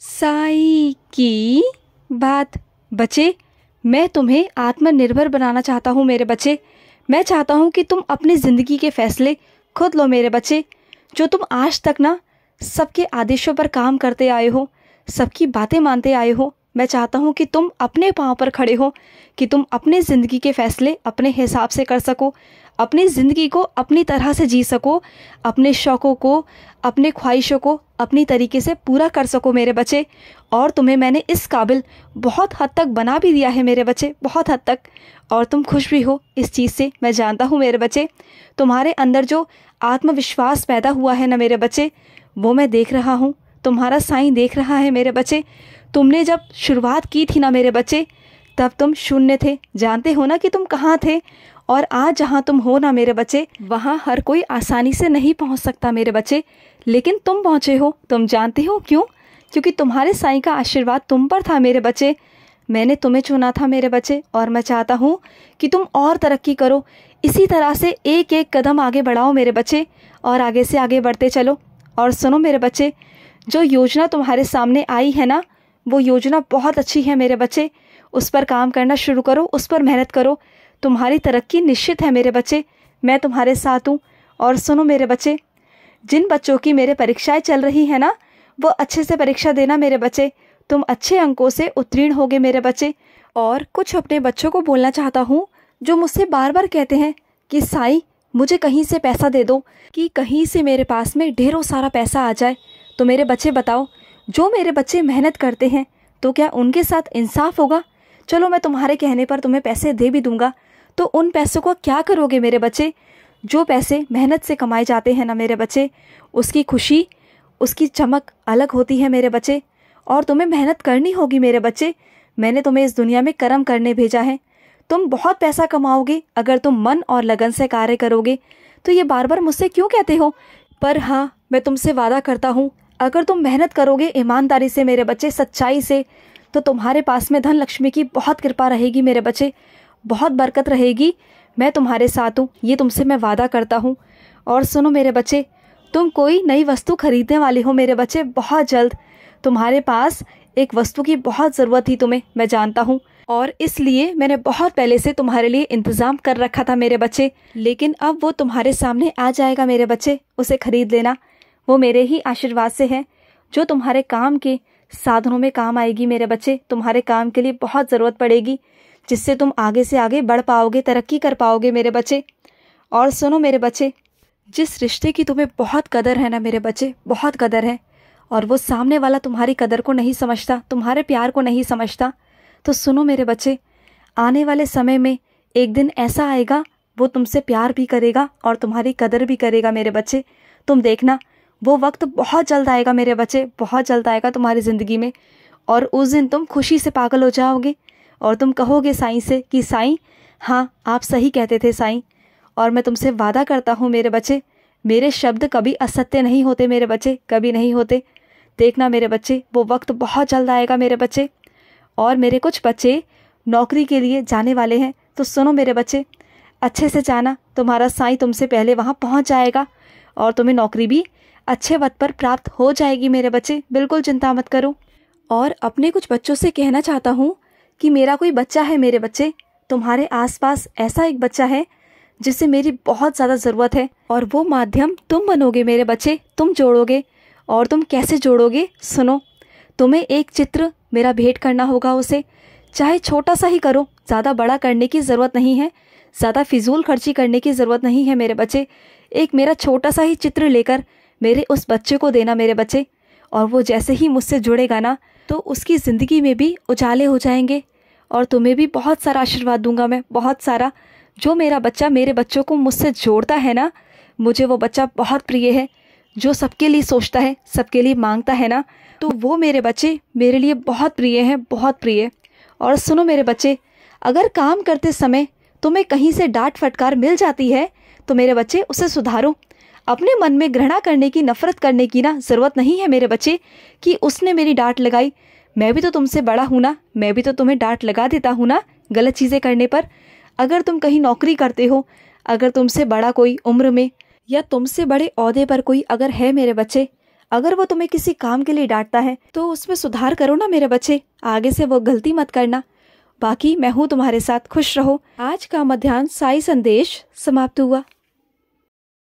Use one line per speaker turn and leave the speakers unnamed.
साई की बात बच्चे मैं तुम्हें आत्मनिर्भर बनाना चाहता हूँ मेरे बच्चे मैं चाहता हूँ कि तुम अपनी ज़िंदगी के फैसले खुद लो मेरे बच्चे जो तुम आज तक ना सबके आदेशों पर काम करते आए हो सबकी बातें मानते आए हो मैं चाहता हूँ कि तुम अपने पाँव पर खड़े हो कि तुम अपने ज़िंदगी के फैसले अपने हिसाब से कर सको अपनी ज़िंदगी को अपनी तरह से जी सको अपने शौक़ों को अपने ख्वाहिशों को अपनी तरीके से पूरा कर सको मेरे बच्चे और तुम्हें मैंने इस काबिल बहुत हद तक बना भी दिया है मेरे बच्चे बहुत हद तक और तुम खुश भी हो इस चीज़ से मैं जानता हूँ मेरे बच्चे तुम्हारे अंदर जो आत्मविश्वास पैदा हुआ है ना मेरे बच्चे वो मैं देख रहा हूँ तुम्हारा साइन देख रहा है मेरे बच्चे तुमने जब शुरुआत की थी ना मेरे बच्चे तब तुम शून्य थे जानते हो ना कि तुम कहाँ थे और आज जहाँ तुम हो ना मेरे बच्चे वहाँ हर कोई आसानी से नहीं पहुँच सकता मेरे बच्चे लेकिन तुम पहुँचे हो तुम जानते हो क्यों क्योंकि तुम्हारे साई का आशीर्वाद तुम पर था मेरे बच्चे मैंने तुम्हें चुना था मेरे बच्चे और मैं चाहता हूँ कि तुम और तरक्की करो इसी तरह से एक एक कदम आगे बढ़ाओ मेरे बच्चे और आगे से आगे बढ़ते चलो और सुनो मेरे बच्चे जो योजना तुम्हारे सामने आई है ना वो योजना बहुत अच्छी है मेरे बच्चे उस पर काम करना शुरू करो उस पर मेहनत करो तुम्हारी तरक्की निश्चित है मेरे बच्चे मैं तुम्हारे साथ हूँ और सुनो मेरे बच्चे जिन बच्चों की मेरे परीक्षाएं चल रही है ना वो अच्छे से परीक्षा देना मेरे बच्चे तुम अच्छे अंकों से उत्तीर्ण होगे मेरे बच्चे और कुछ अपने बच्चों को बोलना चाहता हूँ जो मुझसे बार बार कहते हैं कि साई मुझे कहीं से पैसा दे दो कि कहीं से मेरे पास में ढेरों सारा पैसा आ जाए तो मेरे बच्चे बताओ जो मेरे बच्चे मेहनत करते हैं तो क्या उनके साथ इंसाफ होगा चलो मैं तुम्हारे कहने पर तुम्हें पैसे दे भी दूंगा तो उन पैसों को क्या करोगे मेरे बच्चे जो पैसे मेहनत से कमाए जाते हैं ना मेरे बच्चे उसकी खुशी उसकी चमक अलग होती है मेरे बच्चे और तुम्हें मेहनत करनी होगी मेरे बच्चे मैंने तुम्हें इस दुनिया में कर्म करने भेजा है तुम बहुत पैसा कमाओगे अगर तुम मन और लगन से कार्य करोगे तो ये बार बार मुझसे क्यों कहते हो पर हाँ मैं तुमसे वादा करता हूँ अगर तुम मेहनत करोगे ईमानदारी से मेरे बच्चे सच्चाई से तो तुम्हारे पास में धन लक्ष्मी की बहुत कृपा रहेगी मेरे बच्चे बहुत बरकत रहेगी मैं तुम्हारे साथ हूँ ये तुमसे मैं वादा करता हूँ और सुनो मेरे बच्चे तुम कोई नई वस्तु खरीदने वाले हो मेरे बच्चे बहुत जल्द तुम्हारे पास एक वस्तु की बहुत ज़रूरत थी तुम्हें मैं जानता हूँ और इसलिए मैंने बहुत पहले से तुम्हारे लिए इंतज़ाम कर रखा था मेरे बच्चे लेकिन अब वो तुम्हारे सामने आ जाएगा मेरे बच्चे उसे खरीद लेना वो मेरे ही आशीर्वाद से है जो तुम्हारे काम के साधनों में काम आएगी मेरे बच्चे तुम्हारे काम के लिए बहुत ज़रूरत पड़ेगी जिससे तुम आगे से आगे बढ़ पाओगे तरक्की कर पाओगे मेरे बच्चे और सुनो मेरे बच्चे जिस रिश्ते की तुम्हें बहुत कदर है ना मेरे बच्चे बहुत कदर है और वो सामने वाला तुम्हारी कदर को नहीं समझता तुम्हारे प्यार को नहीं समझता तो सुनो मेरे बच्चे आने वाले समय में एक दिन ऐसा आएगा वो तुमसे प्यार भी करेगा और तुम्हारी कदर भी करेगा मेरे बच्चे तुम देखना वो वक्त बहुत जल्द आएगा मेरे बच्चे बहुत जल्द आएगा तुम्हारी ज़िंदगी में और उस दिन तुम खुशी से पागल हो जाओगे और तुम कहोगे साईं से कि साईं हाँ आप सही कहते थे साईं और मैं तुमसे वादा करता हूँ मेरे बच्चे मेरे शब्द कभी असत्य नहीं होते मेरे बच्चे कभी नहीं होते देखना मेरे बच्चे वो वक्त बहुत जल्द आएगा मेरे बच्चे और मेरे कुछ बच्चे नौकरी के लिए जाने वाले हैं तो सुनो मेरे बच्चे अच्छे से जाना तुम्हारा साईं तुमसे पहले वहाँ पहुँच जाएगा और तुम्हें नौकरी भी अच्छे वक्त पर प्राप्त हो जाएगी मेरे बच्चे बिल्कुल चिंता मत करो और अपने कुछ बच्चों से कहना चाहता हूँ कि मेरा कोई बच्चा है मेरे बच्चे तुम्हारे आसपास ऐसा एक बच्चा है जिसे मेरी बहुत ज़्यादा ज़रूरत है और वो माध्यम तुम बनोगे मेरे बच्चे तुम जोड़ोगे और तुम कैसे जोड़ोगे सुनो तुम्हें एक चित्र मेरा भेंट करना होगा उसे चाहे छोटा सा ही करो ज़्यादा बड़ा करने की ज़रूरत नहीं है ज़्यादा फिजूल खर्ची करने की ज़रूरत नहीं है मेरे बच्चे एक मेरा छोटा सा ही चित्र लेकर मेरे उस बच्चे को देना मेरे बच्चे और वो जैसे ही मुझसे जुड़ेगा ना तो उसकी ज़िंदगी में भी उजाले हो जाएंगे और तुम्हें भी बहुत सारा आशीर्वाद दूंगा मैं बहुत सारा जो मेरा बच्चा मेरे बच्चों को मुझसे जोड़ता है ना मुझे वो बच्चा बहुत प्रिय है जो सबके लिए सोचता है सबके लिए मांगता है ना तो वो मेरे बच्चे मेरे लिए बहुत प्रिय हैं बहुत प्रिय और सुनो मेरे बच्चे अगर काम करते समय तुम्हें कहीं से डांट फटकार मिल जाती है तो मेरे बच्चे उसे सुधारो अपने मन में घृणा करने की नफरत करने की ना ज़रूरत नहीं है मेरे बच्चे कि उसने मेरी डांट लगाई मैं भी तो तुमसे बड़ा हूँ ना मैं भी तो तुम्हें डांट लगा देता हूँ ना गलत चीज़ें करने पर अगर तुम कहीं नौकरी करते हो अगर तुमसे बड़ा कोई उम्र में या तुमसे बड़े अहदे पर कोई अगर है मेरे बच्चे अगर वो तुम्हें किसी काम के लिए डांटता है तो उसमें सुधार करो ना मेरे बच्चे आगे से वो गलती मत करना बाकी मैं हूँ तुम्हारे साथ खुश रहो आज का मध्यान्ह साई संदेश समाप्त हुआ